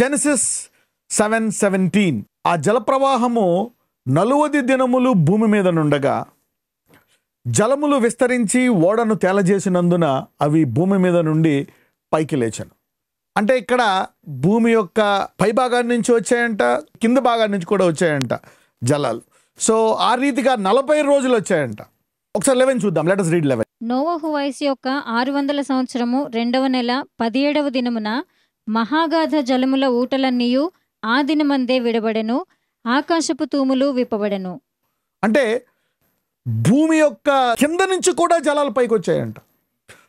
Genesis seven seventeen ఆ జలప్రవాహము నలువది దినములు భూమి మీద నుండగా జలములు విస్తరించి ఓడను తేలజేసినందున అవి భూమి మీద నుండి పైకి లేచాను అంటే ఇక్కడ భూమి యొక్క భాగాన్ని నుంచి వచ్చాయంట కింద భాగాన్ని నుంచి కూడా వచ్చాయంట జలాలు సో ఆ రీతిగా నలభై రోజులు వచ్చాయంట ఒకసారి లెవెన్ చూద్దాం లెటర్స్ రీడ్ లెవెన్ నోవహు వయసు యొక్క ఆరు వందల సంవత్సరము రెండవ నెల పదిహేడవ దినమున మహాగాధ జలముల ఊటలన్నీయు ఆ దినమందే విడబడెను ఆకాశపు తూములు విప్పబడెను అంటే భూమి యొక్క కింద నుంచి కూడా జలాలు పైకి వచ్చాయంట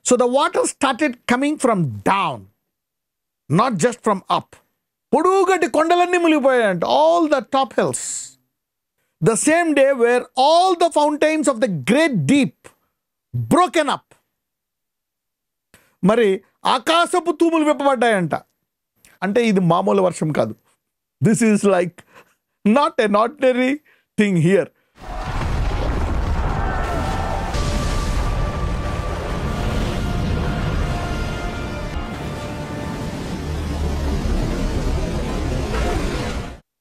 so the water started coming from down not just from up పొడుగటి కొండలన్నీ మునిగిపోయాయంట all the top hills the same day where all the fountains of the great deep broken up మరి ఆకాశపు తూములు విప్పబడ్డాయంట అంటే ఇది మామూలు వర్షం కాదు this is like not an ordinary thing here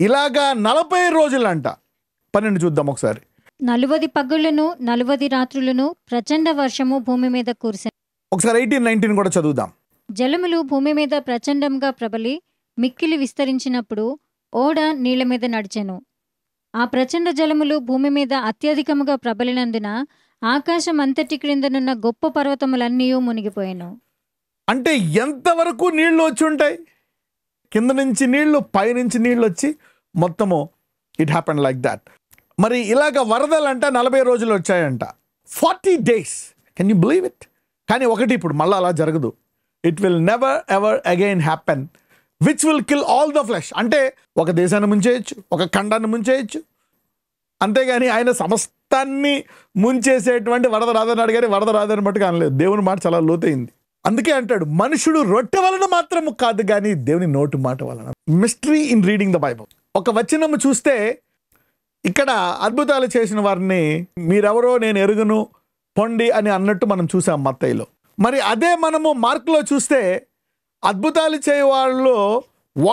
ఇలాగా నలభై రోజులంట పన్నెండు చూద్దాం ఒకసారి నలువది పగుళ్లను నలువది రాత్రులను ప్రచండ వర్షము భూమి మీద కురిసెను ఒకసారి ఎయిటీన్ నైన్టీన్ కూడా చదువుదాం జలములు భూమి మీద ప్రచండంగా ప్రబలి మిక్కిలి విస్తరించినప్పుడు ఓడ నీళ్ల మీద నడిచెను ఆ ప్రచండ జలములు భూమి మీద అత్యధికముగా ప్రబలినందున ఆకాశం అంతటి క్రిందనున్న గొప్ప పర్వతములన్నీ మునిగిపోయాను అంటే ఎంతవరకు నీళ్లు వచ్చి ఉంటాయి కింద నుంచి నీళ్లు పైనుంచి నీళ్లు వచ్చి మొత్తము ఇట్ హ్యాపెన్ లైక్ దాట్ మరి ఇలాగ వరదలు అంట నలభై రోజులు వచ్చాయంట forty days can you believe it కానీ ఒకటి ఇప్పుడు మళ్ళీ అలా జరగదు it will never ever again happen which will kill all the flesh అంటే ఒక దేశాన్ని ముంచేయచ్చు ఒక ఖండాన్ని ముంచేయచ్చు అంతేగాని ఆయన సమస్తాన్ని ముంచేసేటువంటి వరద రాదని అడిగారు వరద రాదని మట్టుకు అనలేదు దేవుని మాట చాలా లోతైంది అందుకే అంటాడు మనుషుడు రొట్టె వలన మాత్రము కాదు కానీ దేవుని నోటు మాట వలన mystery in reading the Bible ఒక వచనము చూస్తే ఇక్కడ అద్భుతాలు చేసిన వారిని మీరెవరో నేను ఎరుగును పొండి అని అన్నట్టు మనం చూసాం మత్తయ్యలో మరి అదే మనము మార్కులో చూస్తే అద్భుతాలు చేయవాళ్ళు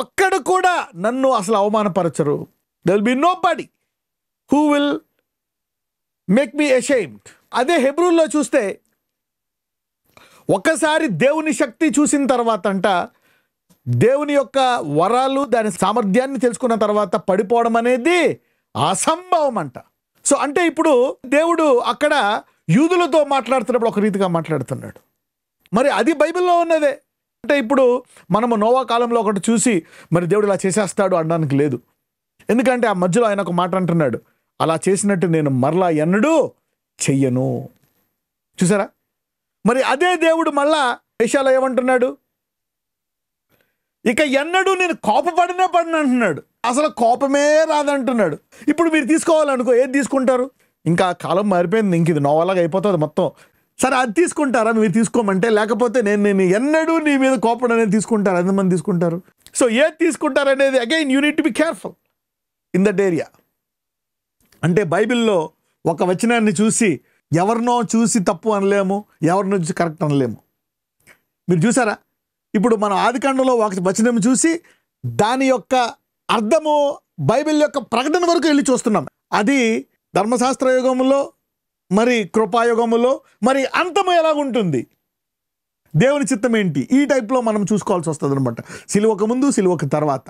ఒక్కడు కూడా నన్ను అసలు అవమానపరచరు there will be nobody who will make me ashamed అదే హెబ్రూల్లో చూస్తే ఒకసారి దేవుని శక్తి చూసిన తర్వాత అంట దేవుని యొక్క వరాలు దాని సామర్థ్యాన్ని తెలుసుకున్న తర్వాత పడిపోవడం అనేది అసంభవం అంట సో అంటే ఇప్పుడు దేవుడు అక్కడ యూదులతో మాట్లాడుతున్నప్పుడు ఒక రీతిగా మాట్లాడుతున్నాడు మరి అది బైబిల్లో ఉన్నదే అంటే ఇప్పుడు మనము నోవా కాలంలో ఒకటి చూసి మరి దేవుడు ఇలా చేసేస్తాడు అనడానికి లేదు ఎందుకంటే ఆ మధ్యలో ఆయన ఒక మాట అంటున్నాడు అలా చేసినట్టు నేను మరలా ఎన్నడూ చెయ్యను చూసారా మరి అదే దేవుడు మళ్ళా వేషాలు ఏమంటున్నాడు ఇక ఎన్నడూ నేను కోపపడినే పడిన అంటున్నాడు అసలు కోపమే రాదంటున్నాడు ఇప్పుడు మీరు తీసుకోవాలనుకో ఏది తీసుకుంటారు ఇంకా కాలం మారిపోయింది ఇంక ఇది నోవలాగా అయిపోతుంది మొత్తం సరే అది తీసుకుంటారా మీరు తీసుకోమంటే లేకపోతే నేను నేను ఎన్నడూ నీ మీద కోపడం అనేది తీసుకుంటారు ఎంతమంది తీసుకుంటారు సో ఏది తీసుకుంటారు అనేది again you need to be careful in that area అంటే బైబిల్లో ఒక వచనాన్ని చూసి ఎవరినో చూసి తప్పు అనలేము ఎవరినో చూసి కరెక్ట్ అనలేము మీరు చూసారా ఇప్పుడు మనం ఆదికాండంలో ఒక వచనం చూసి దాని యొక్క అర్థము బైబిల్ యొక్క ప్రకటన వరకు వెళ్ళి చూస్తున్నాం అది ధర్మశాస్త్ర యుగములో మరి కృపాయుగములో మరి అంతము ఎలాగుంటుంది దేవుని చిత్తం ఏంటి ఈ టైప్లో మనం చూసుకోవాల్సి వస్తుంది అనమాట సిలువక ముందు సిలువక తర్వాత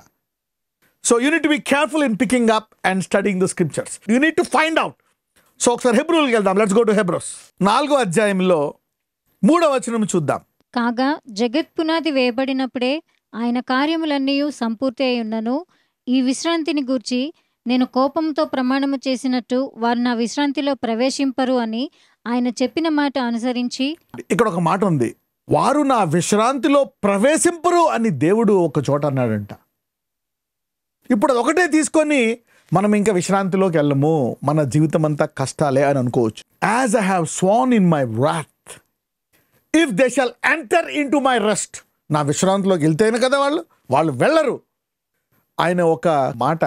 so you need be careful in picking up and studying the scriptures you need to find out so ఒకసారి హెబ్రోల్కి వెళ్దాం లెట్స్ గో టు హెబ్రోస్ నాలుగో అధ్యాయంలో మూడో వచనం చూద్దాం కాగా జగత్ పునాది వేయబడినప్పుడే ఆయన కార్యములన్నీ సంపూర్తి అయి ఉన్నను ఈ విశ్రాంతిని గూర్చి నేను కోపంతో ప్రమాణము చేసినట్టు వారు నా విశ్రాంతిలో ప్రవేశింపరు అని ఆయన చెప్పిన మాట అనుసరించి ఇక్కడ ఒక మాట ఉంది వారు నా విశ్రాంతిలో ప్రవేశింపరు అని దేవుడు ఒక చోట అన్నాడంట ఇప్పుడు అది ఒకటే తీసుకొని మనం ఇంకా విశ్రాంతిలోకి వెళ్ళము మన జీవితం అంతా కష్టాలే అని అనుకోవచ్చు as I have sworn in my wrath if they shall enter into my rest నా విశ్రాంతిలోకి వెళ్తేనే కదా వాళ్ళు వాళ్ళు వెళ్ళరు ఆయన ఒక మాట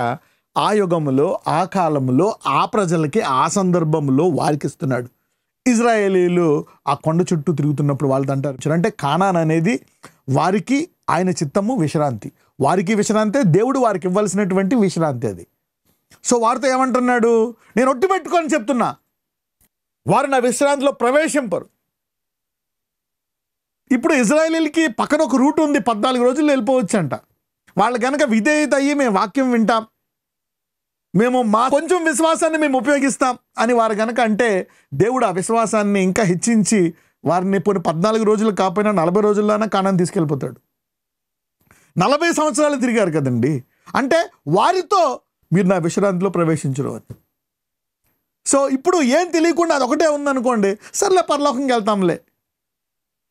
ఆ యుగంలో ఆ కాలంలో ఆ ప్రజలకి ఆ సందర్భంలో వారికి ఇస్తున్నాడు ఇజ్రాయేలీలు ఆ కొండ చుట్టూ తిరుగుతున్నప్పుడు వాళ్ళు అంటారు అంటే కానాన్ అనేది వారికి ఆయన చిత్తము విశ్రాంతి వారికి విశ్రాంతి దేవుడు వారికి ఇవ్వాల్సినటువంటి విశ్రాంతి అది సో వారితో ఏమంటున్నాడు నేను ఒట్టి పెట్టుకొని చెప్తున్నా వారు నా విశ్రాంతిలో ప్రవేశింపరు ఇప్పుడు ఇజ్రాయేలీలకి పక్కన ఒక రూట్ ఉంది పద్నాలుగు రోజులు వెళ్ళిపోవచ్చు అంట వాళ్ళు కనుక విధేయత అయ్యి మేము వాక్యం వింటాం మేము మా కొంచెం విశ్వాసాన్ని మేము ఉపయోగిస్తాం అని వారు కనుక అంటే దేవుడు ఆ విశ్వాసాన్ని ఇంకా హెచ్చించి వారిని పోనీ పద్నాలుగు రోజులు కాకపోయినా నలభై రోజుల్లోనే కాణాన్ని తీసుకెళ్ళిపోతాడు నలభై సంవత్సరాలు తిరిగారు కదండి అంటే వారితో మీరు నా విశ్రాంతిలో ప్రవేశించరు అని సో ఇప్పుడు ఏం తెలియకుండా అది ఒకటే ఉందనుకోండి సర్లే పరలోకంకి వెళ్తాంలే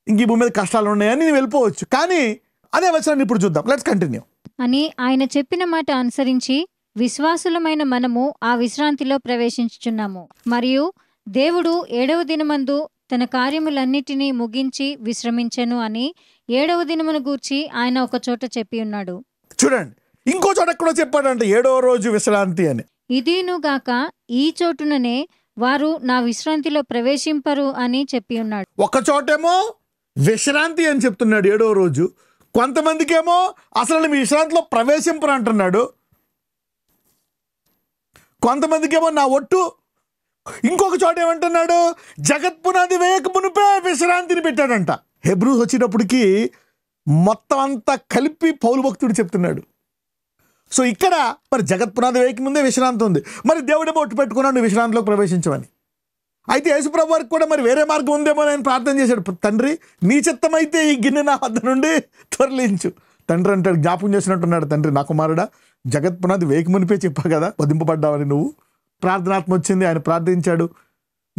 ఇంక ఈ భూమి మీద కష్టాలు ఉన్నాయని నేను వెళ్ళిపోవచ్చు కానీ అదే వచ్చిన ఇప్పుడు చూద్దాం లెట్స్ కంటిన్యూ అని ఆయన చెప్పిన మాట అనుసరించి విశ్వాసులమైన మనము ఆ విశ్రాంతిలో ప్రవేశించుచున్నాము మరియు దేవుడు ఏడవ దినమందు తన కార్యములన్నిటినీ ముగించి విశ్రమించెను అని ఏడవ దినమును గూర్చి ఆయన ఒక చోట చెప్పి ఉన్నాడు చూడండి ఇంకో చోట కూడా చెప్పాడంట ఏడవ రోజు విశ్రాంతి అని ఇదీనుగాక ఈ చోటుననే వారు నా విశ్రాంతిలో ప్రవేశింపరు అని చెప్పి ఉన్నాడు ఒక చోటేమో విశ్రాంతి అని చెప్తున్నాడు ఏడవ రోజు కొంతమందికేమో అసలు విశ్రాంతిలో ప్రవేశింపరు అంటున్నాడు కొంతమందికేమో నా ఒట్టు ఇంకొక చోట ఏమంటున్నాడు జగత్ పునాది వేయక మునిపే విశ్రాంతిని పెట్టాడంట హెబ్రూస్ వచ్చినప్పటికి మొత్తం అంతా కలిపి పౌరు భక్తుడు చెప్తున్నాడు సో ఇక్కడ మరి జగత్ పునాది వేయక ముందే విశ్రాంతి ఉంది మరి దేవుడేమో ఒట్టు పెట్టుకున్నాడు నువ్వు విశ్రాంతిలోకి ప్రవేశించమని అయితే యేసుప్రభు వారికి కూడా మరి వేరే మార్గం ఉందేమో నేను ప్రార్థన చేశాడు తండ్రి నీ చిత్తమైతే ఈ గిన్నె నా వద్ద నుండి త్వరలించు తండ్రి అంటాడు జ్ఞాపం చేసినట్టున్నాడు తండ్రి నా కుమారుడా జగత్పునాది వేకి మునిపే చెప్పావు కదా వధింపబడ్డావని నువ్వు ప్రార్థనాత్మ వచ్చింది ఆయన ప్రార్థించాడు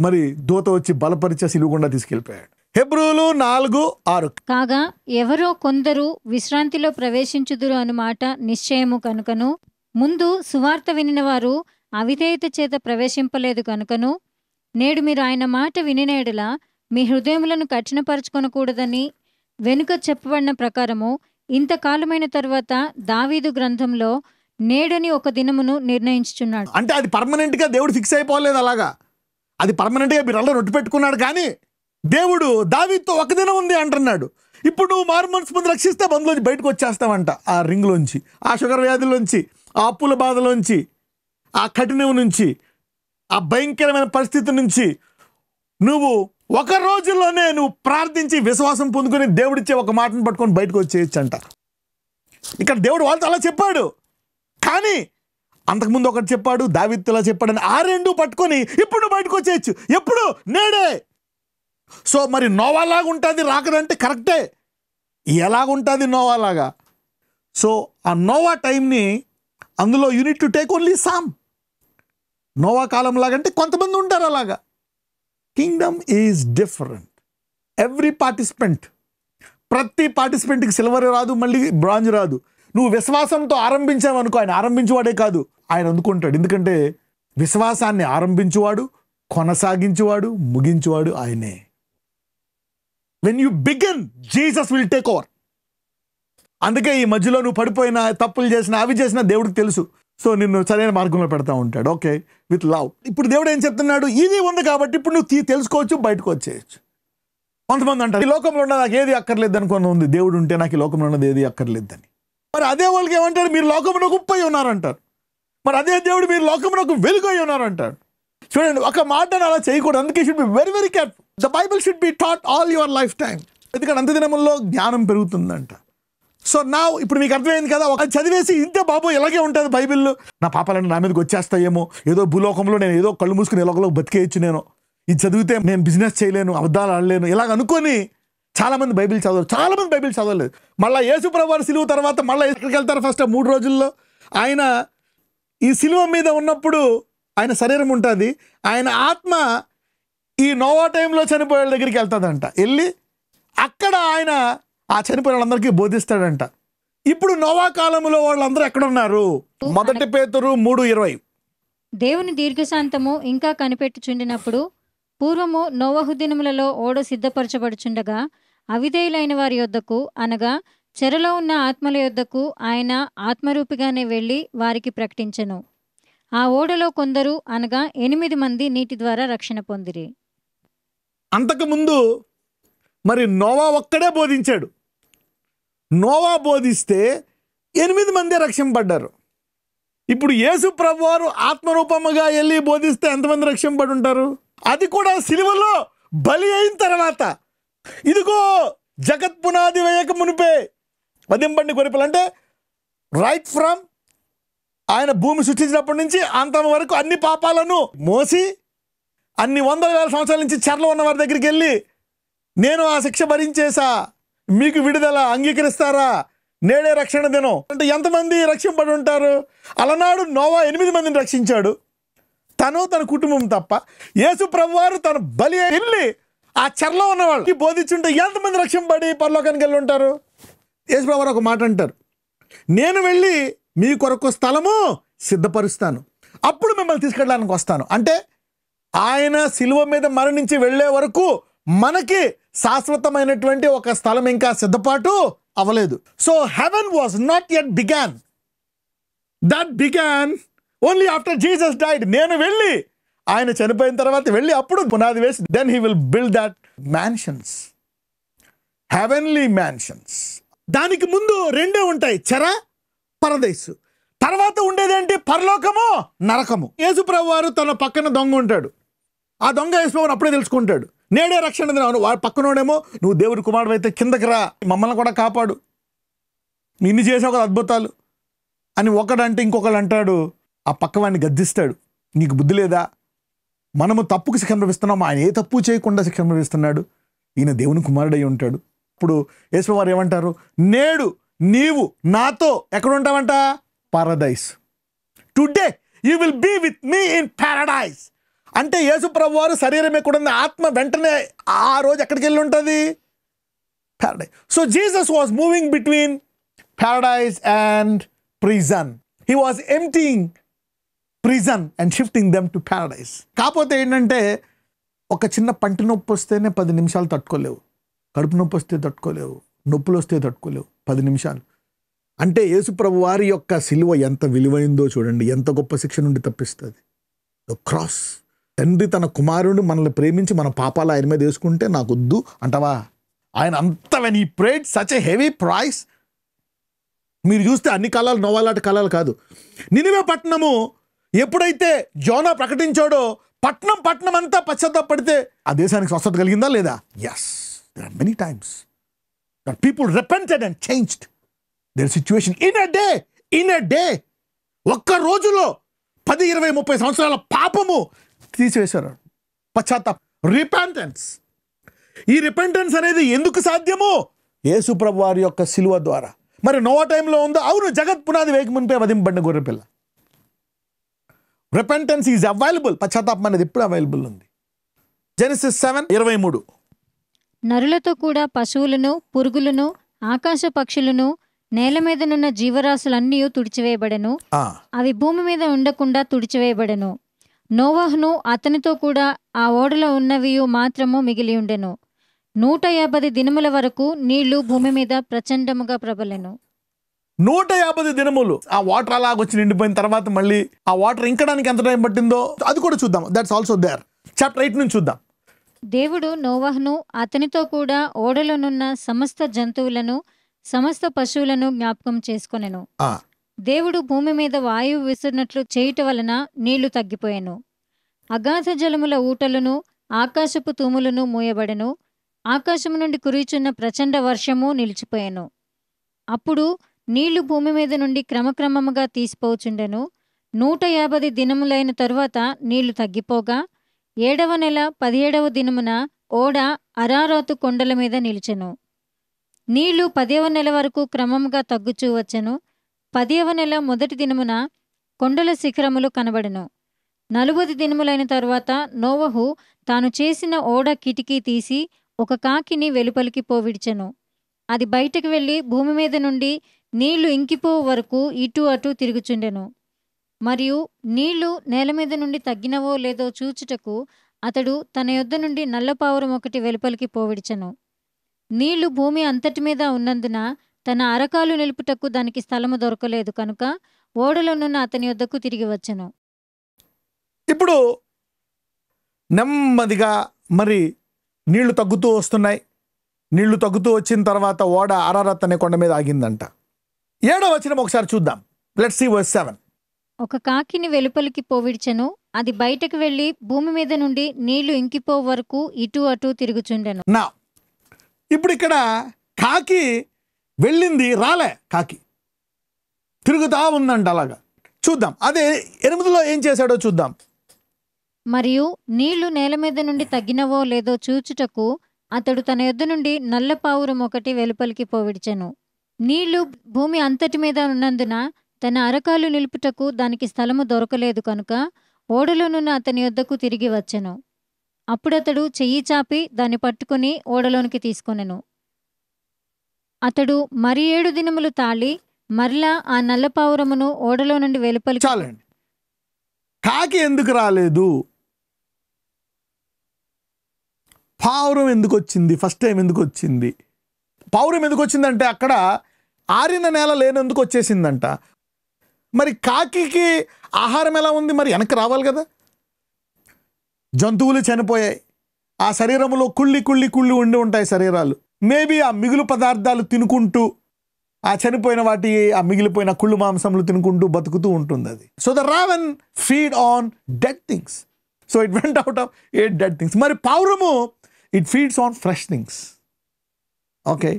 మరి దూత వచ్చి బలపరిచే సిలుగుండా తీసుకెళ్ళిపోయాడు హెబ్రూలు నాలుగు ఆరు కాగా ఎవరో కొందరు విశ్రాంతిలో ప్రవేశించుదురు అన్నమాట నిశ్చయము కనుకను ముందు సువార్త వినిన వారు అవిధేయత చేత ప్రవేశింపలేదు కనుకను నేడు మీరు ఆయన మాట నేడలా మీ హృదయములను కఠినపరచుకొనకూడదని వెనుక చెప్పబడిన ప్రకారము ఇంతకాలమైన తర్వాత దావీదు గ్రంథంలో నేడని ఒక దినమును నిర్ణయించుచున్నాడు అంటే అది పర్మనెంట్ గా దేవుడు ఫిక్స్ అయిపోలేదు అలాగా అది పర్మనెంట్ గా బిరల్లో రొట్టు పెట్టుకున్నాడు కానీ దేవుడు దావీతో ఒక దినం ఉంది అంటున్నాడు ఇప్పుడు నువ్వు మారు మనసు ముందు రక్షిస్తే బంధులోంచి బయటకు వచ్చేస్తావంట ఆ రింగ్లోంచి ఆ షుగర్ వ్యాధుల్లోంచి ఆ అప్పుల బాధలోంచి ఆ కఠినం నుంచి ఆ భయంకరమైన పరిస్థితి నుంచి నువ్వు ఒక రోజుల్లోనే నువ్వు ప్రార్థించి విశ్వాసం పొందుకొని దేవుడిచ్చే ఒక మాటను పట్టుకొని బయటకు వచ్చేయచ్చు అంట ఇక్కడ దేవుడు వాళ్ళతో అలా చెప్పాడు కానీ అంతకుముందు ఒకటి చెప్పాడు దావిత్తులా చెప్పాడని ఆ రెండు పట్టుకొని ఇప్పుడు బయటకు వచ్చేయచ్చు ఎప్పుడు నేడే సో మరి నోవాలాగా ఉంటుంది రాకడంటే కరెక్టే ఎలాగుంటుంది నోవాలాగా సో ఆ నోవా టైంని అందులో unit to take only some Noah కాలం లాగంటే కొంతమంది ఉంటారు అలాగా kingdom is different every participant ప్రతి పార్టిసిపెంట్కి సిల్వర్ రాదు మళ్ళీ బ్రాంజ్ రాదు నువ్వు విశ్వాసంతో ఆరంభించావనుకో ఆయన ఆరంభించేవాడే కాదు ఆయన అందుకుంటాడు ఎందుకంటే విశ్వాసాన్ని ఆరంభించేవాడు కొనసాగించేవాడు ముగించేవాడు ఆయనే when you begin Jesus will take over అందుకే ఈ మధ్యలో నువ్వు పడిపోయినా తప్పులు చేసినా అవి చేసినా దేవుడికి తెలుసు సో నిన్ను సరైన మార్గంలో పెడతా ఉంటాడు ఓకే విత్ లవ్ ఇప్పుడు దేవుడు ఏం చెప్తున్నాడు ఇది ఉంది కాబట్టి ఇప్పుడు నువ్వు తెలుసుకోవచ్చు బయటకు వచ్చేయచ్చు కొంతమంది అంటారు ఈ లోకంలో ఉన్న నాకు ఏది అక్కర్లేదు అనుకుని ఉంది దేవుడు ఉంటే నాకు ఈ లోకంలో ఉన్నది ఏది అక్కర్లేదని మరి అదే వాళ్ళకి ఏమంటారు మీరు లోకంలో ఉప్పై ఉన్నారంటారు మరి అదే దేవుడు మీరు లోకంలో వెలుగై ఉన్నారంటారు చూడండి ఒక మాటను అలా చేయకూడదు అందుకే should be very very careful the Bible should be taught all your life time ఎందుకంటే అంత దినముల్లో జ్ఞానం పెరుగుతుందంట సో నా ఇప్పుడు మీకు అర్థమైంది కదా ఒక చదివేసి ఇంతే బాబు ఇలాగే ఉంటుంది బైబిల్ నా పాపాలన్నీ నా మీదకి వచ్చేస్తాయేమో ఏదో భూలోకంలో నేను ఏదో కళ్ళు మూసుకుని ఎలాగలో బతికేయచ్చు నేను ఇది చదివితే నేను బిజినెస్ చేయలేను అబద్ధాలు ఆడలేను ఇలాగ అనుకొని చాలామంది బైబిల్ చదవరు చాలామంది బైబిల్ చదవలేదు మళ్ళీ యేసు వారు సిలువు తర్వాత మళ్ళీ ఎక్కడికి వెళ్తారు ఫస్ట్ మూడు రోజుల్లో ఆయన ఈ సిలువ మీద ఉన్నప్పుడు ఆయన శరీరం ఉంటుంది ఆయన ఆత్మ ఈ నోవా టైంలో చనిపోయే దగ్గరికి వెళ్తుందంట వెళ్ళి అక్కడ ఆయన ఆ చనిపోయిన వాళ్ళందరికీ బోధిస్తాడంట ఇప్పుడు నోవా కాలంలో వాళ్ళందరూ ఉన్నారు మొదటి పేతురు మూడు ఇరవై దేవుని దీర్ఘశాంతము ఇంకా కనిపెట్టుచుండినప్పుడు పూర్వము నోవహు దినములలో ఓడ సిద్ధపరచబడుచుండగా అవిధేయులైన వారి యొద్దకు అనగా చెరలో ఉన్న ఆత్మల యొద్దకు ఆయన ఆత్మరూపిగానే వెళ్ళి వారికి ప్రకటించను ఆ ఓడలో కొందరు అనగా ఎనిమిది మంది నీటి ద్వారా రక్షణ పొందిరి అంతకుముందు మరి నోవా ఒక్కడే బోధించాడు నోవా బోధిస్తే ఎనిమిది మంది రక్షింపడ్డారు ఇప్పుడు యేసు ప్రభువారు ఆత్మరూపముగా వెళ్ళి బోధిస్తే ఎంతమంది రక్షింపడి ఉంటారు అది కూడా సిలువలో బలి అయిన తర్వాత ఇదిగో జగత్ పునాది వేయక మునిపే వదింపండి గొరిపలు అంటే రైట్ ఫ్రమ్ ఆయన భూమి సృష్టించినప్పటి నుంచి అంత వరకు అన్ని పాపాలను మోసి అన్ని వందల వేల సంవత్సరాల నుంచి చెరలో ఉన్న వారి దగ్గరికి వెళ్ళి నేను ఆ శిక్ష భరించేసా మీకు విడుదల అంగీకరిస్తారా నేడే రక్షణ దినం అంటే ఎంతమంది రక్షింపడి ఉంటారు అలనాడు నోవా ఎనిమిది మందిని రక్షించాడు తను తన కుటుంబం తప్ప యేసు ప్రభువారు తన బలి వెళ్ళి ఆ చర్లో ఉన్నవాళ్ళు బోధించుంటే ఎంతమంది రక్షింపడి పరలోకానికి వెళ్ళి ఉంటారు యేసు ప్రభు ఒక మాట అంటారు నేను వెళ్ళి మీ కొరకు స్థలము సిద్ధపరుస్తాను అప్పుడు మిమ్మల్ని తీసుకెళ్ళడానికి వస్తాను అంటే ఆయన సిలువ మీద మరణించి వెళ్ళే వరకు మనకి శాశ్వతమైనటువంటి ఒక స్థలం ఇంకా సిద్ధపాటు అవ్వలేదు so heaven was not yet begun that began only after Jesus died నేను వెళ్ళి ఆయన చనిపోయిన తర్వాత వెళ్ళి అప్పుడు పునాది వేసి then he will build that mansions heavenly mansions దానికి ముందు రెండే ఉంటాయి చెర పరదేశు తర్వాత ఉండేదేంటి పరలోకము నరకము యేసుప్రభు వారు తన పక్కన దొంగ ఉంటాడు ఆ దొంగ యేసుప్రభుని అప్పుడే తెలుసుకుంటాడు నేడే రక్షణ దినం వాడు పక్కనోడేమో నువ్వు దేవుడి కుమారుడు అయితే కిందకి రా మమ్మల్ని కూడా కాపాడు ఇన్ని చేసే ఒక అద్భుతాలు అని ఒకడంటే ఇంకొకడు అంటాడు ఆ పక్కవాడిని గద్దిస్తాడు నీకు బుద్ధి లేదా మనము తప్పుకు శిక్షణ భవిస్తున్నాము ఆయన ఏ తప్పు చేయకుండా శిక్షణ భవిస్తున్నాడు ఈయన దేవుని కుమారుడై ఉంటాడు ఇప్పుడు వారు ఏమంటారు నేడు నీవు నాతో ఎక్కడ ఉంటావంట paradise today you will be with me in paradise అంటే యేసుప్రభు వారు శరీరం ఉంది ఆత్మ వెంటనే ఆ రోజు ఎక్కడికి వెళ్ళి ఉంటుంది paradise so Jesus was moving between paradise and prison he was emptying prison and shifting them to paradise కాకపోతే ఏంటంటే ఒక చిన్న పంటి నొప్పి వస్తేనే పది నిమిషాలు తట్టుకోలేవు కడుపు నొప్పి వస్తే తట్టుకోలేవు నొప్పులు వస్తే తట్టుకోలేవు పది నిమిషాలు అంటే యేసుప్రభు వారి యొక్క సిలువ ఎంత విలువైందో చూడండి ఎంత గొప్ప శిక్ష నుండి తప్పిస్తుంది ద క్రాస్ తండ్రి తన కుమారుడు మనల్ని ప్రేమించి మన పాపాలు ఆయన మీద వేసుకుంటే నాకు వద్దు అంటవా ఆయన అంత when he paid such a heavy price మీరు చూస్తే అన్ని కాలాలు నోవాలాట కాలాలు కాదు నినివే పట్టణము ఎప్పుడైతే జోనా ప్రకటించాడో పట్నం పట్నం అంతా పశ్చాత్తాపడితే ఆ దేశానికి స్వస్థత కలిగిందా లేదా yes there are many times that people repented and changed their situation in a day in a day ఒక్క రోజులో పది ఇరవై ముప్పై సంవత్సరాల పాపము తీసివేశారు పశ్చాత్తాప రిపెంటెన్స్ ఈ రిపెంటెన్స్ అనేది ఎందుకు సాధ్యమో యేసుప్రభు వారి యొక్క సిలువ ద్వారా మరి నోవా టైంలో ఉందో అవును జగత్ పునాది వేకి మునిపే వధింపడిన గొర్రెపిల్ల రిపెంటెన్స్ ఈజ్ అవైలబుల్ పశ్చాత్తాపం అనేది ఇప్పుడు అవైలబుల్ ఉంది జెనిసిస్ సెవెన్ ఇరవై మూడు నరులతో కూడా పశువులను పురుగులను ఆకాశ పక్షులను నేల మీద నున్న జీవరాశులన్నీ తుడిచివేయబడను అవి భూమి మీద ఉండకుండా తుడిచివేయబడను నోవాహ్ను అతనితో కూడా ఆ ఓడలో ఉన్నవి మాత్రము మిగిలి ఉండెను నూట యాభై దినముల వరకు నీళ్లు భూమి మీద ప్రచండముగా ప్రబలెను నూట యాభై దినములు ఆ వాటర్ అలాగొచ్చి వచ్చి నిండిపోయిన తర్వాత మళ్ళీ ఆ వాటర్ ఇంకడానికి ఎంత టైం పట్టిందో అది కూడా చూద్దాం that's also there chapter eight నుంచి చూద్దాం దేవుడు నోవాహ్ను అతనితో కూడా ఓడలోనున్న సమస్త జంతువులను సమస్త పశువులను జ్ఞాపకం చేసుకునేను దేవుడు భూమి మీద వాయువు విసిరినట్లు చేయుట వలన నీళ్లు తగ్గిపోయాను అగాధ జలముల ఊటలను ఆకాశపు తూములను మూయబడెను ఆకాశము నుండి కురిచున్న ప్రచండ వర్షము నిలిచిపోయాను అప్పుడు నీళ్లు భూమి మీద నుండి క్రమక్రమముగా తీసిపోచుండెను నూట యాభై దినములైన తరువాత నీళ్లు తగ్గిపోగా ఏడవ నెల పదిహేడవ దినమున ఓడ అరారోతు కొండల మీద నిలిచెను నీళ్లు పదేవ నెల వరకు క్రమంగా తగ్గుచూ వచ్చెను పదివ నెల మొదటి దినమున కొండల శిఖరములు కనబడెను నలుబది దినములైన తరువాత నోవహు తాను చేసిన ఓడ కిటికీ తీసి ఒక కాకిని వెలుపలికి పోవిడిచెను అది బయటకు వెళ్ళి భూమి మీద నుండి నీళ్లు ఇంకిపో వరకు ఇటు అటు తిరుగుచుండెను మరియు నీళ్లు నేల మీద నుండి తగ్గినవో లేదో చూచుటకు అతడు తన యొద్ద నుండి నల్లపావురం ఒకటి వెలుపలికి పోవిడిచెను నీళ్లు భూమి అంతటి మీద ఉన్నందున తన అరకాలు నిలుపుటకు దానికి స్థలము దొరకలేదు కనుక ఓడలోనున్న అతని వద్దకు తిరిగి వచ్చను ఇప్పుడు నెమ్మదిగా మరి నీళ్లు తగ్గుతూ వస్తున్నాయి నీళ్లు తగ్గుతూ వచ్చిన తర్వాత ఓడ అరారత్ అనే కొండ మీద ఆగిందంట ఏడో వచ్చిన ఒకసారి చూద్దాం లెట్ సీ వర్స్ సెవెన్ ఒక కాకిని వెలుపలికి పోవిడ్చను అది బయటకు వెళ్ళి భూమి మీద నుండి నీళ్లు ఇంకిపో వరకు ఇటు అటు తిరుగుచుండెను నా ఇప్పుడు ఇక్కడ కాకి వెళ్ళింది రాలే కాకి తిరుగుతా ఉందంట అలాగా చూద్దాం అదే ఎనిమిదిలో ఏం చేశాడో చూద్దాం మరియు నీళ్లు నేల మీద నుండి తగ్గినవో లేదో చూచుటకు అతడు తన ఎద్దు నుండి నల్ల పావురం ఒకటి వెలుపలికి పోవిడిచెను నీళ్లు భూమి అంతటి మీద ఉన్నందున తన అరకాలు నిలుపుటకు దానికి స్థలము దొరకలేదు కనుక ఓడలోనున్న అతని వద్దకు తిరిగి వచ్చెను అప్పుడతడు చెయ్యి చాపి దాన్ని పట్టుకుని ఓడలోనికి తీసుకొనెను అతడు మరి ఏడు దినములు తాళి మరలా ఆ నల్ల పావురమును ఓడలో నుండి వెలుపలి చాలండి కాకి ఎందుకు రాలేదు పావురం ఎందుకు వచ్చింది ఫస్ట్ టైం ఎందుకు వచ్చింది పావురం ఎందుకు వచ్చిందంటే అక్కడ ఆరిన నేల లేనందుకు వచ్చేసిందంట మరి కాకి ఆహారం ఎలా ఉంది మరి వెనక్కి రావాలి కదా జంతువులు చనిపోయాయి ఆ శరీరంలో కుళ్ళి కుళ్ళి కుళ్ళి ఉండి ఉంటాయి శరీరాలు మేబీ ఆ మిగులు పదార్థాలు తినుకుంటూ ఆ చనిపోయిన వాటి ఆ మిగిలిపోయిన కుళ్ళు మాంసములు తినుకుంటూ బతుకుతూ ఉంటుంది అది so the raven feed on dead things so it went out of ate dead things మరి పౌరము it feeds on fresh things okay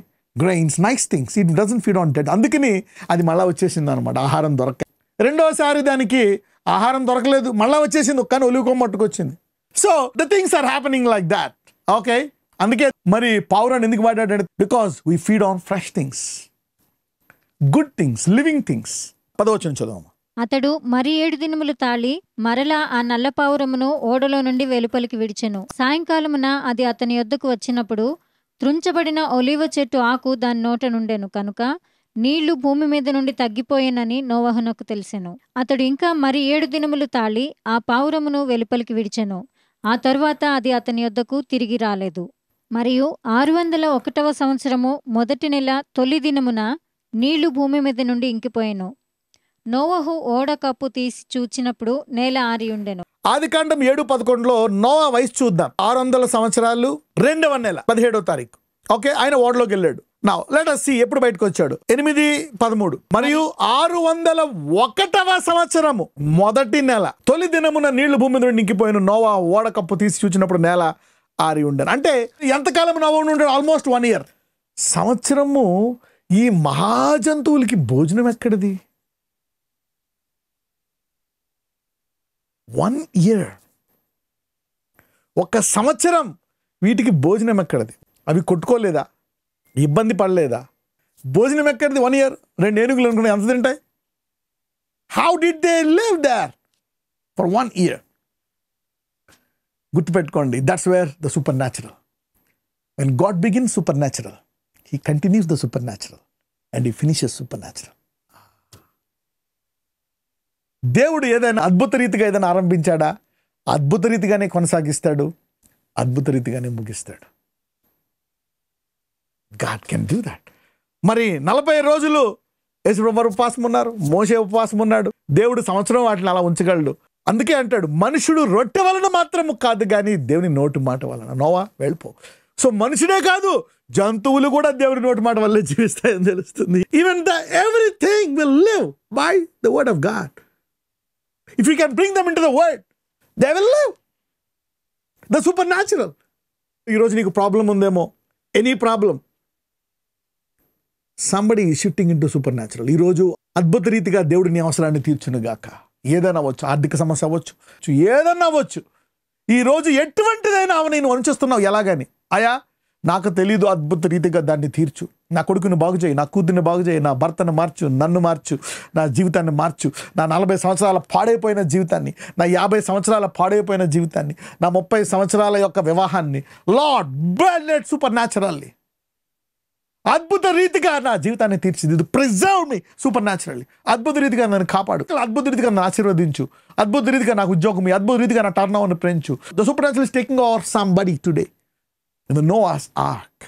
grains nice things it doesn't feed on dead అందుకని అది మళ్ళీ వచ్చేసింది అనమాట ఆహారం దొరక రెండోసారి దానికి ఆహారం దొరకలేదు మళ్ళీ వచ్చేసింది కానీ ఒలివి వచ్చింది so the things are happening like that okay అందుకే మరి పావురాన్ని ఎందుకు వాడాడు because we feed on fresh things good things living things పదవచనం చదువు అతడు మరి ఏడు దినములు తాళి మరలా ఆ నల్ల పావురమును ఓడలో నుండి వెలుపలికి విడిచెను సాయంకాలమున అది అతని యొద్దకు వచ్చినప్పుడు త్రుంచబడిన ఒలివ చెట్టు ఆకు దాని నోట నుండెను కనుక నీళ్లు భూమి మీద నుండి తగ్గిపోయానని నోవహనకు తెలిసెను అతడు ఇంకా మరి ఏడు దినములు తాళి ఆ పావురమును వెలుపలికి విడిచెను ఆ తరువాత అది అతని యొద్దకు తిరిగి రాలేదు మరియు ఆరు వందల ఒకటవ సంవత్సరము మొదటి నెల తొలి దినమున నీళ్లు భూమి మీద నుండి ఇంకిపోయాను నోవహు ఓడ కప్పు తీసి చూచినప్పుడు నేల ఆరి ఉండెను ఆది కాండం ఏడు పదకొండులో నోవా వయసు చూద్దాం ఆరు వందల సంవత్సరాలు రెండవ నెల పదిహేడవ తారీఖు ఓకే ఆయన ఓడలోకి వెళ్ళాడు నా లెట్ అస్ సి ఎప్పుడు బయటకు వచ్చాడు ఎనిమిది పదమూడు మరియు ఆరు వందల ఒకటవ సంవత్సరము మొదటి నెల తొలి దినమున నీళ్లు భూమి నుండి ఇంకిపోయిన నోవా ఓడ కప్పు తీసి చూచినప్పుడు నేల ఆరి ఉండను అంటే ఎంతకాలం నవ్వుని ఉండడు ఆల్మోస్ట్ వన్ ఇయర్ సంవత్సరము ఈ మహాజంతువులకి భోజనం ఎక్కడిది వన్ ఇయర్ ఒక సంవత్సరం వీటికి భోజనం ఎక్కడిది అవి కొట్టుకోలేదా ఇబ్బంది పడలేదా భోజనం ఎక్కడిది వన్ ఇయర్ రెండు ఏనుగులు అనుకున్నాయి ఎంత తింటాయి how did they live there for one year గుర్తుపెట్టుకోండి that's where the supernatural when God begin supernatural he continues the supernatural and he finishes supernatural దేవుడు ఏదైనా అద్భుత రీతిగా ఏదైనా ఆరంభించాడా అద్భుత రీతిగానే కొనసాగిస్తాడు అద్భుత రీతిగానే ముగిస్తాడు గాడ్ కెన్ డూ దాట్ మరి నలభై రోజులు యశ్వరు ఉపవాసం ఉన్నారు మోసే ఉపవాసం ఉన్నాడు దేవుడు సంవత్సరం వాటిని అలా ఉంచగలడు అందుకే అంటాడు మనుషుడు రొట్టె వలన మాత్రము కాదు కానీ దేవుని నోటు మాట వలన నోవా వెళ్ళిపో సో మనుషుడే కాదు జంతువులు కూడా దేవుని నోటు మాట వల్లే జీవిస్తాయని తెలుస్తుంది even the everything will live by the word of God if you can bring them into the word they will live the supernatural ఈరోజు నీకు ప్రాబ్లం ఉందేమో any problem somebody shifting into supernatural ఈరోజు అద్భుత రీతిగా దేవుడిని అవసరాన్ని గాక ఏదైనా అవ్వచ్చు ఆర్థిక సమస్య అవ్వచ్చు ఏదన్నా అవ్వచ్చు ఈరోజు ఎటువంటిదైనా ఆమె నేను వంచేస్తున్నావు ఎలాగని అయా నాకు తెలీదు అద్భుత రీతిగా దాన్ని తీర్చు నా కొడుకుని బాగు చేయి నా కూతుర్ని బాగు చేయి నా భర్తను మార్చు నన్ను మార్చు నా జీవితాన్ని మార్చు నా నలభై సంవత్సరాల పాడైపోయిన జీవితాన్ని నా యాభై సంవత్సరాల పాడైపోయిన జీవితాన్ని నా ముప్పై సంవత్సరాల యొక్క వివాహాన్ని లార్డ్ బ్రాండెడ్ సూపర్ న్యాచురల్లీ అద్భుత రీతిగా నా జీవితాన్ని తీర్చిదిద్దు ప్రిజర్వ్ మీ సూపర్ న్యాచురల్లీ అద్భుత రీతిగా నన్ను కాపాడు అద్భుత రీతిగా నన్ను ఆశీర్వదించు అద్భుత రీతిగా నాకు ఉద్యోగం అద్భుత రీతిగా నా టర్న్ అవర్ని పెంచు the supernatural is taking our somebody today in Noah's ark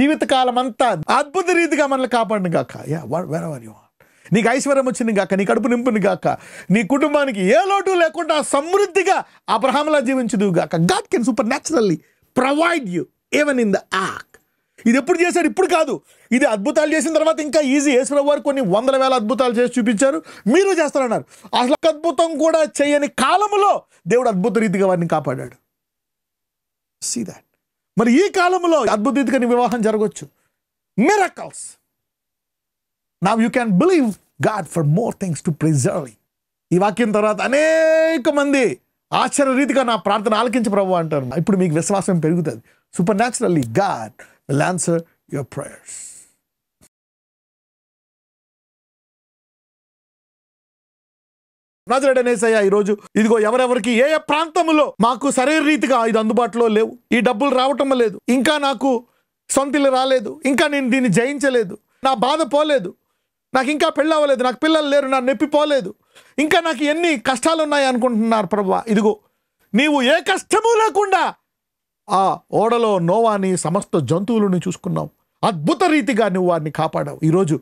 జీవితకాలం అంతా అద్భుత రీతిగా మనల్ని కాపాడిన గాక యా వెర్ ఎవర్ నీకు ఐశ్వర్యం వచ్చింది గాక నీ కడుపు నింపుని గాక నీ కుటుంబానికి ఏ లోటు లేకుండా సమృద్ధిగా అబ్రహాంలా జీవించదు గాక God can supernaturally provide you even in the ark ఇది ఎప్పుడు చేశారు ఇప్పుడు కాదు ఇది అద్భుతాలు చేసిన తర్వాత ఇంకా ఈజీ వేసిన వారు కొన్ని వందల వేల అద్భుతాలు చేసి చూపించారు మీరు చేస్తారన్నారు అసలు అద్భుతం కూడా చేయని కాలంలో దేవుడు అద్భుత రీతిగా వారిని కాపాడాడు సీ దాట్ మరి ఈ కాలంలో అద్భుత రీతిగా వివాహం జరగవచ్చు మిరకల్స్ నా you can believe God for more things to preserve ఈ వాక్యం తర్వాత అనేక మంది ఆశ్చర్య రీతిగా నా ప్రార్థన ఆలకించి ప్రభు అంటారు ఇప్పుడు మీకు విశ్వాసం పెరుగుతుంది supernaturally God will answer your prayers. నజరడనేసయ్యా ఈరోజు ఇదిగో ఎవరెవరికి ఏ ఏ ప్రాంతంలో మాకు సరైన రీతిగా ఇది అందుబాటులో లేవు ఈ డబ్బులు రావటం లేదు ఇంకా నాకు సొంతిల్లు రాలేదు ఇంకా నేను దీన్ని జయించలేదు నా బాధ పోలేదు నాకు ఇంకా పెళ్ళి అవ్వలేదు నాకు పిల్లలు లేరు నా నొప్పి పోలేదు ఇంకా నాకు ఎన్ని కష్టాలు ఉన్నాయి అనుకుంటున్నారు ప్రభు ఇదిగో నీవు ఏ కష్టము లేకుండా ఆ ఓడలో నోవాని సమస్త జంతువులను చూసుకున్నావు అద్భుత రీతిగా నువ్వు వారిని కాపాడావు ఈరోజు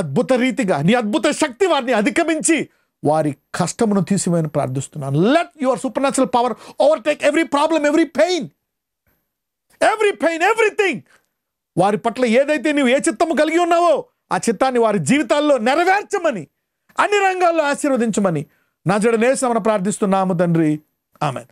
అద్భుత రీతిగా నీ అద్భుత శక్తి వారిని అధిగమించి వారి కష్టమును తీసివేయని ప్రార్థిస్తున్నాను let your supernatural power overtake every problem every pain every pain everything వారి పట్ల ఏదైతే నువ్వు ఏ చిత్తము కలిగి ఉన్నావో ఆ చిత్తాన్ని వారి జీవితాల్లో నెరవేర్చమని అన్ని రంగాల్లో ఆశీర్వదించమని నా జడ నేసమని ప్రార్థిస్తున్నాము తండ్రి ఆమె